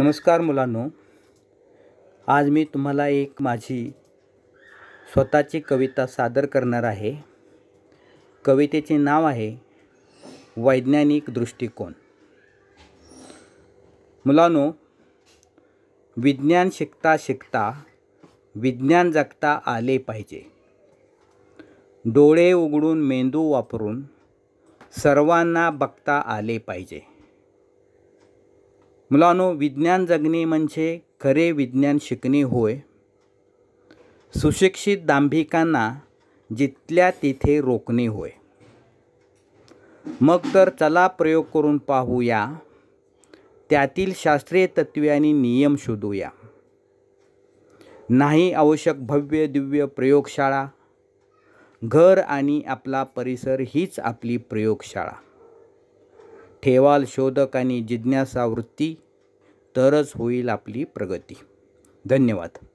नमस्कार मुलांनो आज मी तुम्हाला एक माझी स्वतःची कविता सादर करणार आहे कवितेचे नाव आहे वैज्ञानिक दृष्टिकोन मुलांनो विज्ञान शिकता शिकता विज्ञान जगता आले पाहिजे डोळे उघडून मेंदू वापरून सर्वांना बघता आले पाहिजे मुलांनो विज्ञान जगणे म्हणजे खरे विज्ञान शिकणे होय सुशिक्षित दांभिकांना जितल्या तिथे रोखणे होय मग तर चला प्रयोग करून पाहूया त्यातील शास्त्रीय तत्वे आणि नियम शोधूया नाही आवश्यक भव्य दिव्य प्रयोगशाळा घर आणि आपला परिसर हीच आपली प्रयोगशाळा ठेवाल शोधक आणि जिज्ञासा वृत्ती तरच होईल आपली प्रगती धन्यवाद